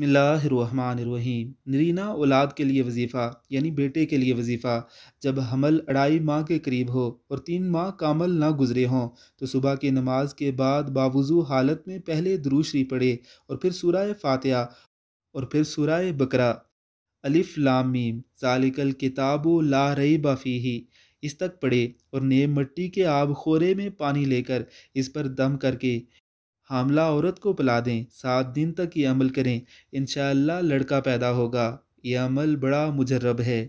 बसमीम नरीना औलाद के लिए वजीफ़ा यानी बेटे के लिए वजीफ़ा जब हमल अढ़ाई माह के करीब हो और तीन माह कामल ना गुजरे हों तो सुबह की नमाज के बाद बावजू हालत में पहले दुरूशरी पढ़े और फिर सूरह फातह और फिर सूरह बकरा अलिफ लामीम सालिकल जालिकल किताब ला रई बाफ़ी ही इस तक पढ़े और नेम मट्टी के आब खोरे में पानी लेकर इस पर दम करके हामला औरत को पिला दें सात दिन तक ये अमल करें इनशाला लड़का पैदा होगा यह अमल बड़ा मुजरब है